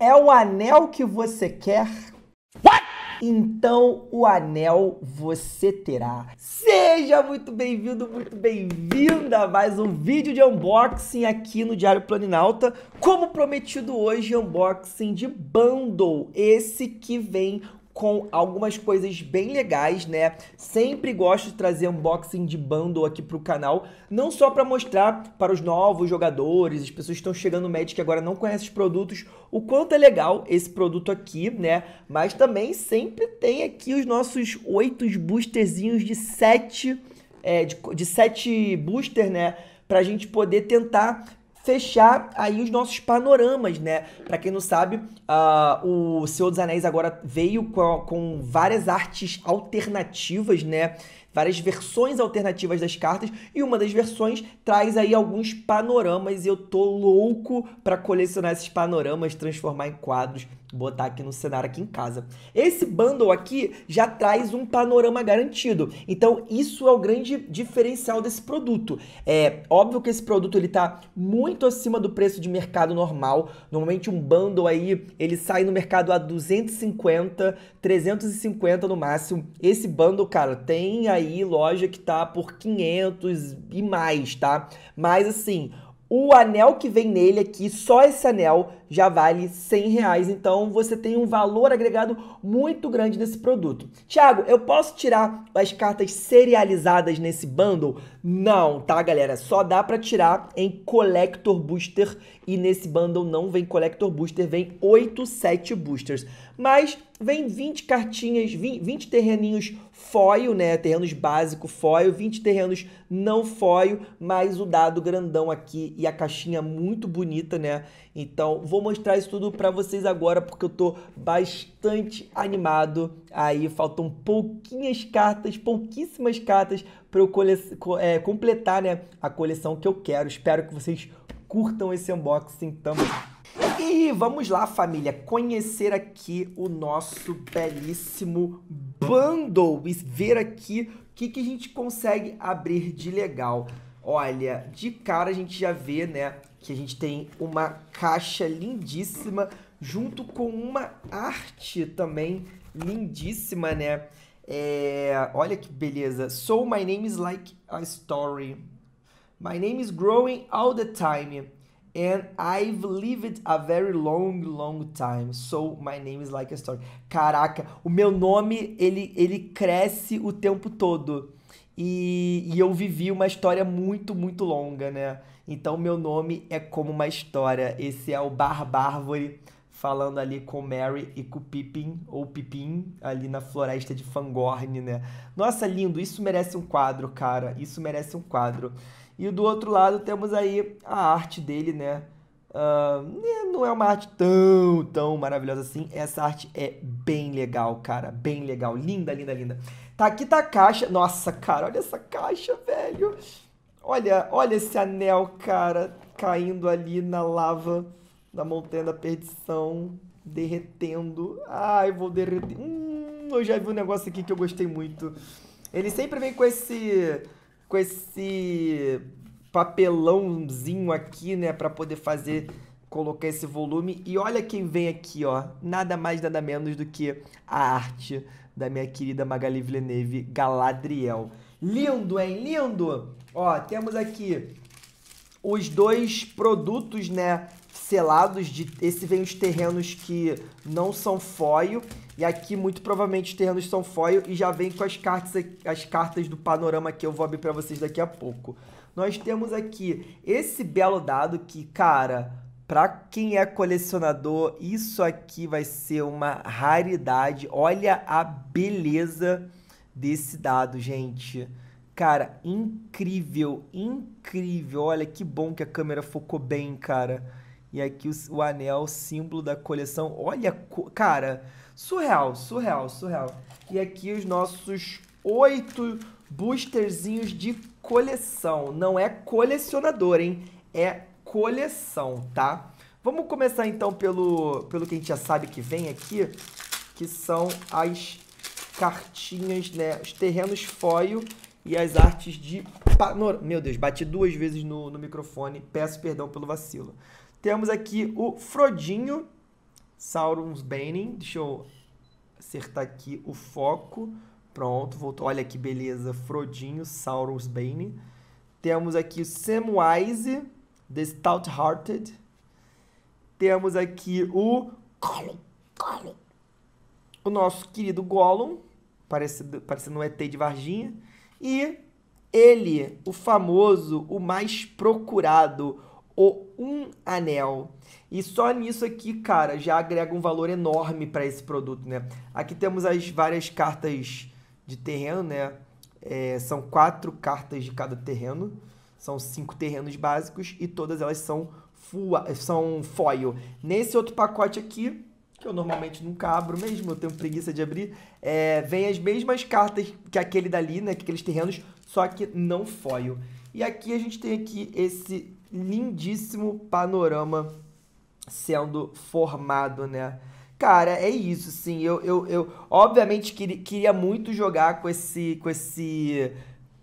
É o anel que você quer? What? Então o anel você terá. Seja muito bem-vindo, muito bem-vinda a mais um vídeo de unboxing aqui no Diário Planinalta. Como prometido hoje, unboxing de bundle, esse que vem com algumas coisas bem legais, né? Sempre gosto de trazer unboxing de bundle aqui pro canal, não só para mostrar para os novos jogadores, as pessoas que estão chegando no Magic que agora não conhecem os produtos, o quanto é legal esse produto aqui, né? Mas também sempre tem aqui os nossos oito boosterzinhos de sete, é, de, de sete booster, né? Pra gente poder tentar fechar aí os nossos panoramas, né? Para quem não sabe, uh, o Senhor dos Anéis agora veio com, com várias artes alternativas, né? várias versões alternativas das cartas e uma das versões traz aí alguns panoramas e eu tô louco para colecionar esses panoramas, transformar em quadros botar aqui no cenário aqui em casa. Esse bundle aqui já traz um panorama garantido. Então, isso é o grande diferencial desse produto. É óbvio que esse produto ele tá muito acima do preço de mercado normal. Normalmente um bundle aí, ele sai no mercado a 250, 350 no máximo. Esse bundle, cara, tem aí loja que tá por 500 e mais, tá? Mas assim, o anel que vem nele aqui, só esse anel, já vale 100 reais. Então você tem um valor agregado muito grande nesse produto. Tiago, eu posso tirar as cartas serializadas nesse bundle? Não, tá, galera? Só dá para tirar em Collector Booster. E nesse bundle não vem Collector Booster, vem 8, 7 boosters. Mas vem 20 cartinhas, 20 terreninhos foil, né? Terrenos básico foil, 20 terrenos não foil, mas o dado grandão aqui e a caixinha muito bonita, né? Então, vou mostrar isso tudo para vocês agora porque eu tô bastante animado. Aí faltam pouquinhas cartas, pouquíssimas cartas para eu é, completar, né, a coleção que eu quero. Espero que vocês curtam esse unboxing também. E vamos lá, família, conhecer aqui o nosso belíssimo bundle e ver aqui o que, que a gente consegue abrir de legal. Olha, de cara a gente já vê, né, que a gente tem uma caixa lindíssima junto com uma arte também lindíssima, né? É, olha que beleza. So my name is like a story. My name is growing all the time and I've lived a very long, long time. So my name is like a story. Caraca, o meu nome ele, ele cresce o tempo todo. E, e eu vivi uma história muito, muito longa, né? Então meu nome é como uma história. Esse é o Bar falando ali com Mary e com Pippin, ou Pippin, ali na floresta de Fangorn, né? Nossa, lindo, isso merece um quadro, cara. Isso merece um quadro. E do outro lado temos aí a arte dele, né? Uh, não é uma arte tão, tão maravilhosa assim. Essa arte é bem legal, cara. Bem legal. Linda, linda, linda. Tá aqui tá a caixa. Nossa, cara, olha essa caixa, velho. Olha, olha esse anel, cara, caindo ali na lava da montanha da perdição, derretendo. Ai, vou derreter. Hum, eu já vi um negócio aqui que eu gostei muito. Ele sempre vem com esse com esse papelãozinho aqui, né, para poder fazer colocar esse volume. E olha quem vem aqui, ó, nada mais nada menos do que a arte da minha querida Magali Villeneuve Galadriel. Lindo, hein? Lindo. Ó, temos aqui os dois produtos, né, selados de esse vem os terrenos que não são foil e aqui, muito provavelmente, os terrenos são foil e já vem com as cartas, as cartas do panorama que eu vou abrir para vocês daqui a pouco. Nós temos aqui esse belo dado que, cara, para quem é colecionador, isso aqui vai ser uma raridade. Olha a beleza desse dado, gente. Cara, incrível, incrível. Olha que bom que a câmera focou bem, cara. E aqui o, o anel, símbolo da coleção. Olha, cara, surreal, surreal, surreal. E aqui os nossos oito boosterzinhos de coleção. Não é colecionador, hein? É coleção, tá? Vamos começar então pelo, pelo que a gente já sabe que vem aqui, que são as cartinhas, né? Os terrenos foil e as artes de panorama. Meu Deus, bati duas vezes no, no microfone. Peço perdão pelo vacilo. Temos aqui o Frodinho, Saurons Banning. Deixa eu acertar aqui o foco. Pronto, voltou. Olha que beleza, Frodinho, Saurons Bane. Temos aqui o Samwise, The Stout-Hearted. Temos aqui o... O nosso querido Gollum, parece parecendo um ET de Varginha. E ele, o famoso, o mais procurado, o um anel. E só nisso aqui, cara, já agrega um valor enorme para esse produto, né? Aqui temos as várias cartas de terreno, né? É, são quatro cartas de cada terreno. São cinco terrenos básicos e todas elas são, são foil. Nesse outro pacote aqui, que eu normalmente nunca abro mesmo, eu tenho preguiça de abrir, é, vem as mesmas cartas que aquele dali, né? Que aqueles terrenos, só que não foil. E aqui a gente tem aqui esse lindíssimo panorama sendo formado, né? Cara, é isso, sim. Eu, eu, eu obviamente queria muito jogar com esse, com esse,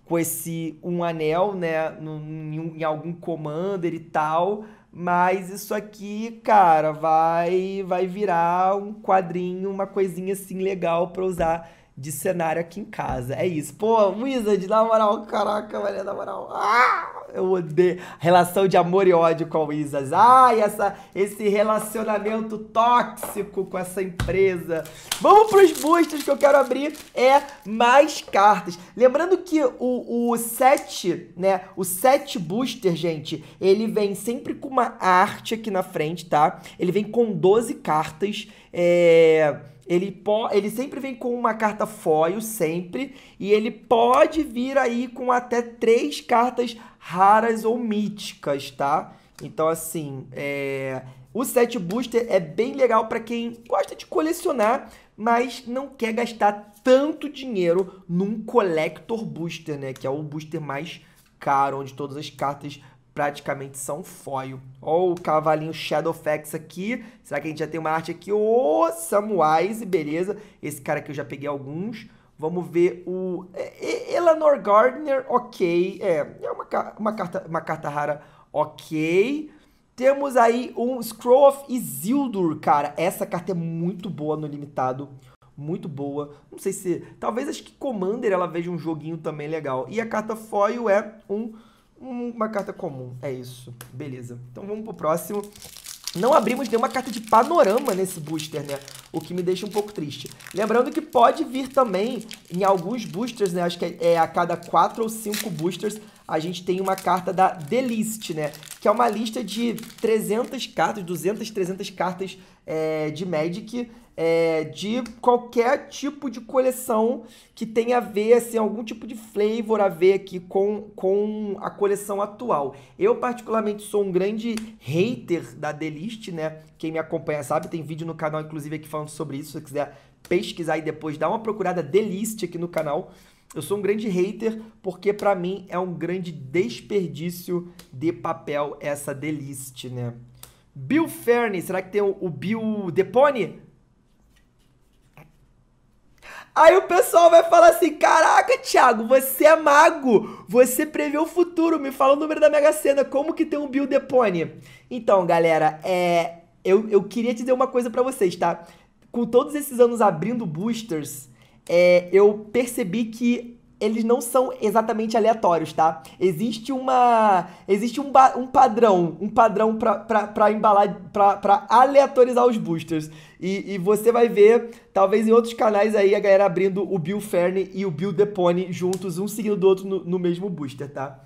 com esse um anel, né? em, em algum commander e tal. Mas isso aqui, cara, vai, vai virar um quadrinho, uma coisinha assim legal pra usar de cenário aqui em casa. É isso. Pô, Wizard, na moral, caraca, velho, na moral. Ah! eu odeio. Relação de amor e ódio com o Isas. Ai, essa, esse relacionamento tóxico com essa empresa. Vamos pros boosters que eu quero abrir. É mais cartas. Lembrando que o, o set né? O set booster, gente, ele vem sempre com uma arte aqui na frente, tá? Ele vem com 12 cartas. É. Ele, ele sempre vem com uma carta foil, sempre. E ele pode vir aí com até três cartas raras ou míticas, tá? Então, assim, é... o set booster é bem legal para quem gosta de colecionar, mas não quer gastar tanto dinheiro num collector booster, né? Que é o booster mais caro, onde todas as cartas praticamente são foil. Ó o cavalinho Shadowfax aqui. Será que a gente já tem uma arte aqui? Ô, oh, Samwise, beleza. Esse cara aqui eu já peguei alguns. Vamos ver o. É, é, Eleanor Gardner, ok. É, é uma, uma, carta, uma carta rara, ok. Temos aí um Scroll of Isildur, cara. Essa carta é muito boa no limitado. Muito boa. Não sei se. Talvez acho que Commander ela veja um joguinho também legal. E a carta foil é um, uma carta comum. É isso. Beleza. Então vamos pro próximo. Não abrimos nenhuma carta de panorama nesse booster, né? O que me deixa um pouco triste. Lembrando que pode vir também em alguns boosters, né? Acho que é a cada 4 ou 5 boosters a gente tem uma carta da The List, né? Que é uma lista de 300 cartas, 200, 300 cartas é, de Magic, é, de qualquer tipo de coleção que tenha a ver, assim, algum tipo de flavor a ver aqui com, com a coleção atual. Eu, particularmente, sou um grande hater da The List, né? Quem me acompanha sabe, tem vídeo no canal, inclusive, aqui falando sobre isso, se você quiser pesquisar e depois dar uma procurada The List aqui no canal, eu sou um grande hater porque para mim é um grande desperdício de papel essa delist, né? Bill Fernie, será que tem o, o Bill Depone? Aí o pessoal vai falar assim: Caraca, Thiago, você é mago, você prevê o futuro, me fala o número da Mega Sena, como que tem um Bill Depone? Então, galera, é, eu, eu queria dizer uma coisa para vocês, tá? Com todos esses anos abrindo boosters, é, eu percebi que eles não são exatamente aleatórios, tá? Existe uma. Existe um, um padrão, um padrão pra, pra, pra embalar, pra, pra aleatorizar os boosters. E, e, você vai ver, talvez em outros canais aí, a galera abrindo o Bill Fern e o Bill Depone juntos, um seguindo do outro no, no mesmo booster, tá?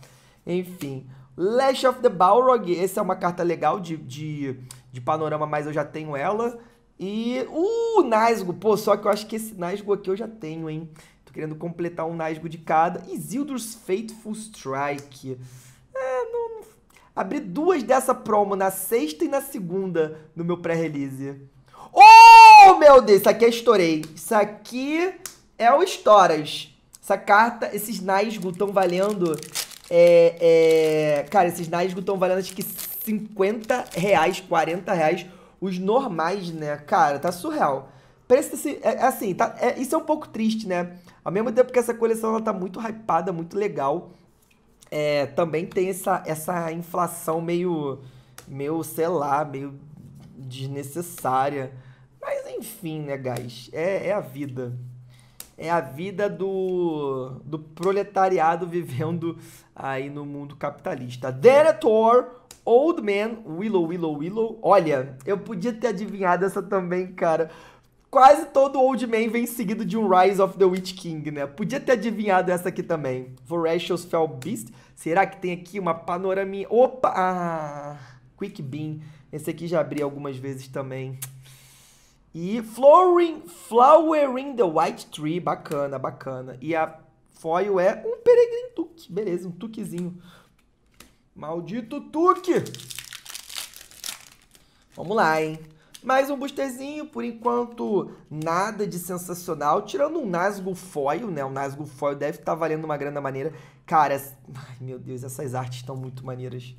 Enfim. Lash of the Balrog, essa é uma carta legal de, de, de panorama, mas eu já tenho ela. E o uh, Nasgo, pô, só que eu acho que esse Nasgo aqui eu já tenho, hein? Tô querendo completar um Nasgo de cada. Isildur's Faithful Strike. É, não, Abri duas dessa promo, na sexta e na segunda, no meu pré-release. Oh, meu Deus, isso aqui eu é estourei. Isso aqui é o Estoras. Essa carta, esses Nasgo estão valendo... É, é... Cara, esses Nasgo estão valendo acho que 50 reais, 40 reais os normais, né? Cara, tá surreal. Parece assim, é, é, assim tá, é, isso é um pouco triste, né? Ao mesmo tempo que essa coleção ela tá muito hypada, muito legal, é, também tem essa, essa inflação meio, meio, sei lá, meio desnecessária. Mas enfim, né, guys? É, é a vida. É a vida do, do proletariado vivendo aí no mundo capitalista. Deletor Old Man Willow, Willow, Willow. Olha, eu podia ter adivinhado essa também, cara. Quase todo Old Man vem seguido de um Rise of the Witch King, né? Podia ter adivinhado essa aqui também. Voracious Fell Beast. Será que tem aqui uma panoraminha? Opa! Ah, Quick Bean. Esse aqui já abri algumas vezes também. E Flowering, Flowering the White Tree. Bacana, bacana. E a foil é um Peregrine Tuque. Beleza, um tuquezinho. Maldito Tuque! Vamos lá, hein? Mais um boosterzinho, por enquanto nada de sensacional, tirando um Nazgul Foil, né? O Nazgul Foil deve estar tá valendo uma grana maneira. Cara, ai meu Deus, essas artes estão muito maneiras,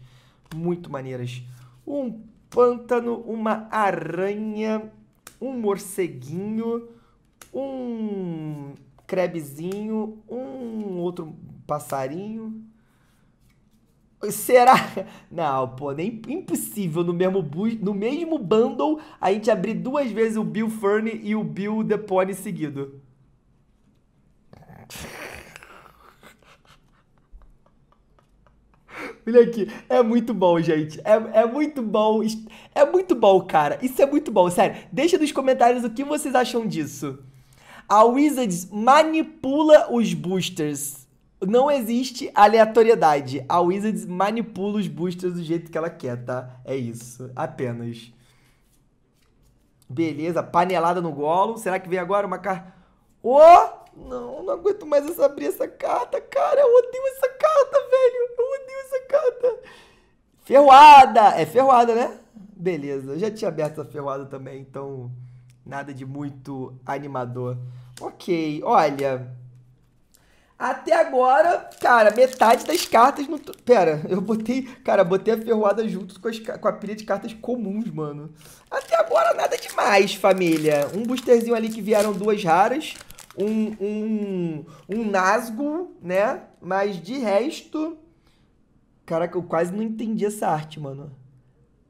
muito maneiras. Um pântano, uma aranha, um morceguinho, um crebezinho, um outro passarinho, Será? Não, pô, nem impossível no mesmo no mesmo bundle a gente abrir duas vezes o Bill Fern e o Bill Depone seguido. Olha aqui, é muito bom, gente. É, é muito bom. É muito bom, cara. Isso é muito bom, sério. Deixa nos comentários o que vocês acham disso. A Wizards manipula os boosters. Não existe aleatoriedade. A Wizards manipula os boosters do jeito que ela quer, tá? É isso. Apenas. Beleza, panelada no golo. Será que vem agora uma carta? Oh! Não, não aguento mais essa, abrir essa carta, cara. Eu odeio essa carta, velho. Eu odeio essa carta. Ferroada! É ferroada, né? Beleza, eu já tinha aberto essa ferroada também, então nada de muito animador. Ok, olha. Até agora, cara, metade das cartas não. Pera, eu botei. Cara, botei a ferroada junto com, as, com a pilha de cartas comuns, mano. Até agora nada demais, família. Um boosterzinho ali que vieram duas raras. Um. Um. Um nasgo, né? Mas de resto. Caraca, eu quase não entendi essa arte, mano.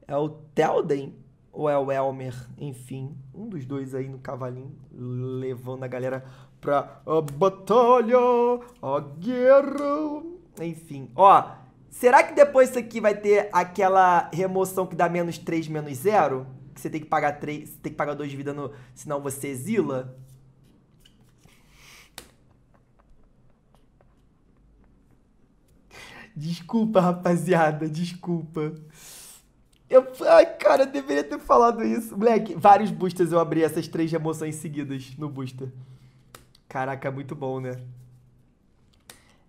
É o Telden ou é o Elmer? Enfim, um dos dois aí no cavalinho, levando a galera pra batalha, a guerra. Enfim, ó. Será que depois isso aqui vai ter aquela remoção que dá menos 3, menos 0? Que você tem que pagar 3, tem que pagar 2 de vida, no, senão você exila? Desculpa, rapaziada, desculpa. Eu, ai, cara, eu deveria ter falado isso. Moleque, vários boosters eu abri essas três remoções seguidas no booster. Caraca, é muito bom, né?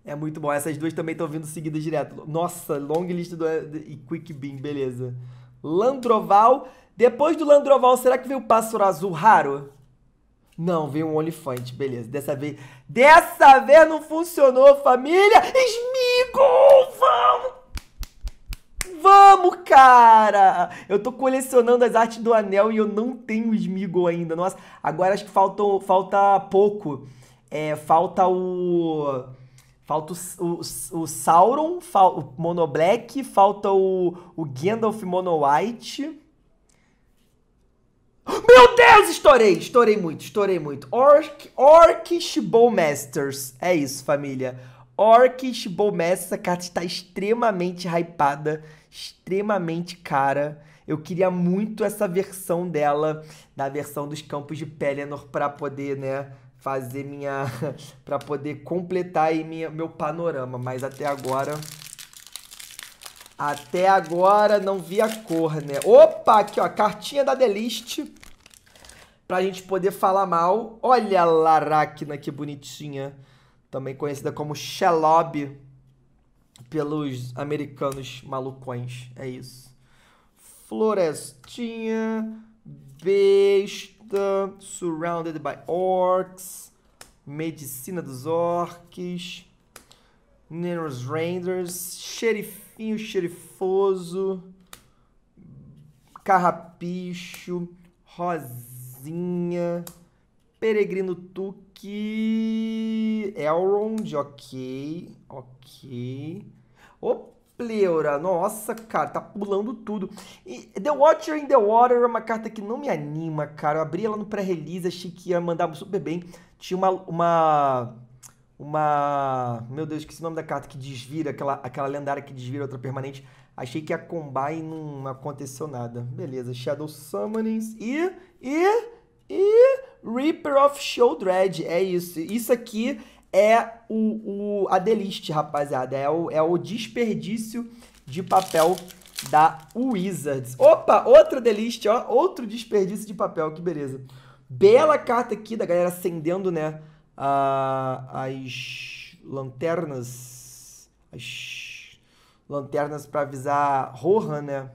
É muito bom. Essas duas também estão vindo seguidas direto. Nossa, long list do, e Quick bean, beleza. Landroval. Depois do Landroval, será que veio o pássaro azul raro? Não, veio um olifante, beleza. Dessa vez. Dessa vez não funcionou, família! Esmigo! cara! Eu tô colecionando as artes do anel e eu não tenho Smeagol ainda. Nossa, agora acho que faltou, falta pouco. É, falta o. Falta o, o, o Sauron, fal, o Mono Black, falta o, o Gandalf Mono White. Meu Deus, estourei! Estourei muito, estourei muito. Orc, Orcish Bowmasters. É isso, família. Orcish Bowmasters, essa carta está extremamente hypada extremamente cara. Eu queria muito essa versão dela, da versão dos campos de Pelennor para poder, né, fazer minha para poder completar aí minha, meu panorama, mas até agora até agora não vi a cor, né? Opa, aqui ó, cartinha da Delist pra gente poder falar mal. Olha a Laracna que bonitinha, também conhecida como Shelob pelos americanos malucões. É isso. Florestinha, besta, surrounded by orcs, medicina dos orcs, Neros Rangers, xerifinho xerifoso, carrapicho, rosinha, peregrino tuque, Elrond, ok, ok. Ô, pleura, nossa, cara, tá pulando tudo. E The Watcher in the Water é uma carta que não me anima, cara. Eu abri ela no pré-release, achei que ia mandar super bem. Tinha uma... uma uma. Meu Deus, esqueci o nome da carta que desvira, aquela, aquela lendária que desvira outra permanente. Achei que ia combar e não aconteceu nada. Beleza, Shadow Summonings e. e. e. Reaper of Show Dread. É isso. Isso aqui é o, o, a deliste, rapaziada. É o, é o desperdício de papel da Wizards. Opa, outra deliste, ó. Outro desperdício de papel, que beleza. Bela carta aqui da galera acendendo, né? a as lanternas. As lanternas para avisar Rohan, né?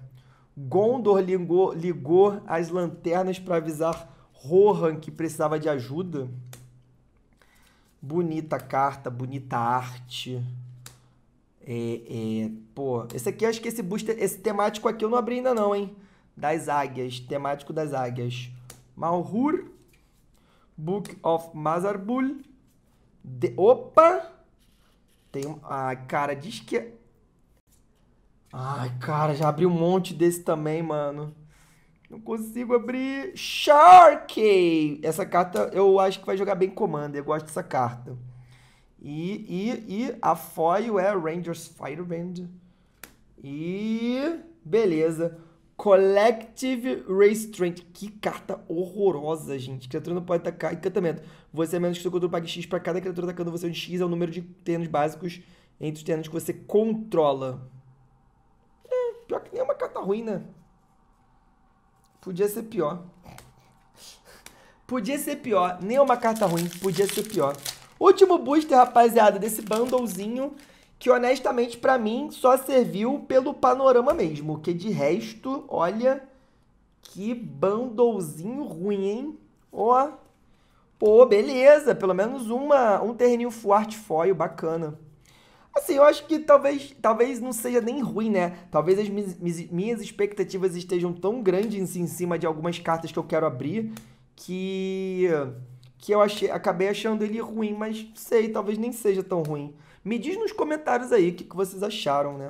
Gondor ligou, ligou as lanternas para avisar Rohan que precisava de ajuda. Bonita carta, bonita arte. É, é, pô, esse aqui, acho que esse booster, esse temático aqui eu não abri ainda não, hein? Das águias, temático das águias. Malhur, Book of Mazarbul. De, opa! Tem, ai, cara, diz que... É- ai, cara, já abri um monte desse também, mano. Não consigo abrir. Shark! Essa carta eu acho que vai jogar bem Commander. Eu gosto dessa carta. E, e, e a foil é Rangers Fireband. E. Beleza. Collective Restraint. Que carta horrorosa, gente. Criatura não pode atacar encantamento. Você é menos que seu controle pague X para cada criatura atacando você um X é o número de terrenos básicos entre os terrenos que você controla. É, pior que nenhuma é carta ruim, né? Podia ser pior. Podia ser pior. Nem é uma carta ruim. Podia ser pior. Último booster, rapaziada, desse bundlezinho. Que honestamente, para mim, só serviu pelo panorama mesmo. Que de resto, olha. Que bundlezinho ruim, hein? Ó. Pô, beleza. Pelo menos uma, um terninho full art foil bacana. Assim, eu acho que talvez, talvez não seja nem ruim, né? Talvez as minhas expectativas estejam tão grandes em cima de algumas cartas que eu quero abrir que que eu achei, acabei achando ele ruim, mas sei, talvez nem seja tão ruim. Me diz nos comentários aí o que, que vocês acharam, né?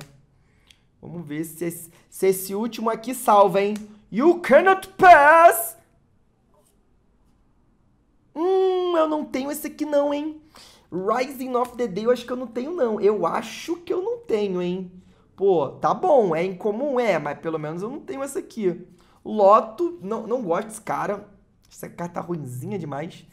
Vamos ver se esse, se esse último aqui salva, hein? You cannot pass! Hum, eu não tenho esse aqui não, hein? Rising of the Day eu acho que eu não tenho, não. Eu acho que eu não tenho, hein? Pô, tá bom, é incomum, é, mas pelo menos eu não tenho essa aqui. Loto, não, não gosto desse cara. Essa carta tá ruimzinha demais.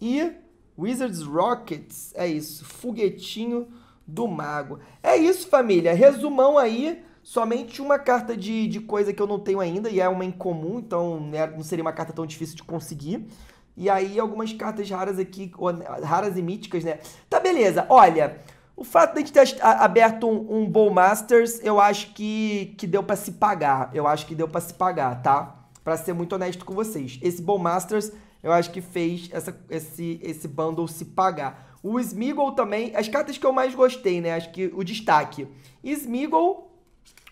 E Wizards Rockets, é isso, foguetinho do mago. É isso, família. Resumão aí, somente uma carta de, de coisa que eu não tenho ainda, e é uma incomum, então né, não seria uma carta tão difícil de conseguir. E aí algumas cartas raras aqui, raras e míticas, né? Tá beleza, olha. O fato de a gente ter aberto um, um Masters, eu acho que, que deu para se pagar. Eu acho que deu para se pagar, tá? Para ser muito honesto com vocês. Esse bom Masters, eu acho que fez essa, esse, esse bundle se pagar. O Smeagol também, as cartas que eu mais gostei, né? Acho que o destaque. Smeagol,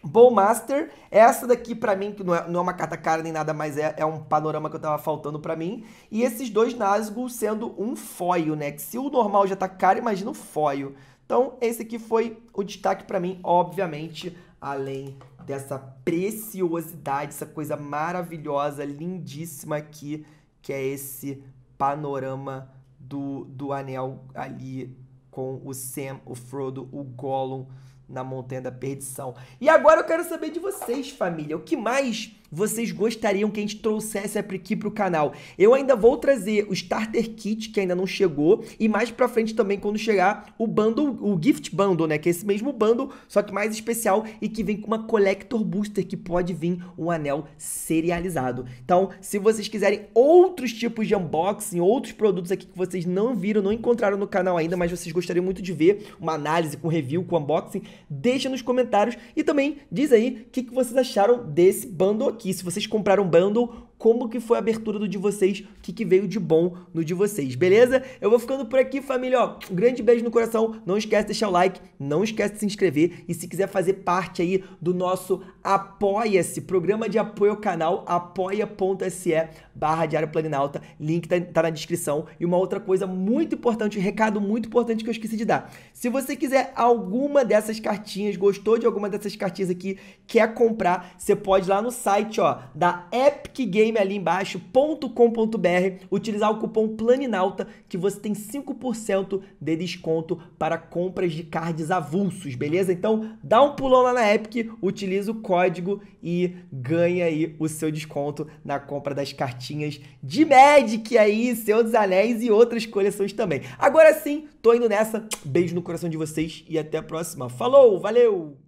Bowmaster, essa daqui para mim, que não é, não é uma nem nada, mas é, é um panorama que eu tava faltando para mim. E esses dois Nazgûl sendo um foil, né? Que se o normal já tá caro, imagina o foil. Então, esse aqui foi o destaque para mim, obviamente, além dessa preciosidade, essa coisa maravilhosa, lindíssima aqui, que é esse panorama do, do anel ali com o Sam, o Frodo, o Gollum, na Montanha da Perdição. E agora eu quero saber de vocês, família, o que mais vocês gostariam que a gente trouxesse aqui para o canal. Eu ainda vou trazer o Starter Kit, que ainda não chegou, e mais para frente também, quando chegar, o bundle, o Gift Bundle, né? Que é esse mesmo bundle, só que mais especial e que vem com uma Collector Booster, que pode vir um anel serializado. Então, se vocês quiserem outros tipos de unboxing, outros produtos aqui que vocês não viram, não encontraram no canal ainda, mas vocês gostariam muito de ver, uma análise com review, com unboxing, deixa nos comentários e também diz aí o que, que vocês acharam desse bundle que se vocês compraram um bundle, como que foi a abertura do de vocês, o que, que veio de bom no de vocês, beleza? Eu vou ficando por aqui, família. Ó, um grande beijo no coração. Não esquece de deixar o like, não esquece de se inscrever e se quiser fazer parte aí do nosso Apoia-se, programa de apoio ao canal, apoia.se barra Diário Planinalta. Link tá, tá, na descrição. E uma outra coisa muito importante, um recado muito importante que eu esqueci de dar. Se você quiser alguma dessas cartinhas, gostou de alguma dessas cartinhas aqui, quer comprar, você pode ir lá no site ó, da Epic Games game ali embaixo.com.br, utilizar o cupom Planinalta que você tem 5% de desconto para compras de cards avulsos, beleza? Então dá um pulão lá na Epic, utiliza o código e ganha aí o seu desconto na compra das cartinhas de Magic aí, Senhor dos Anéis e outras coleções também. Agora sim, tô indo nessa. Beijo no coração de vocês e até a próxima. Falou, valeu!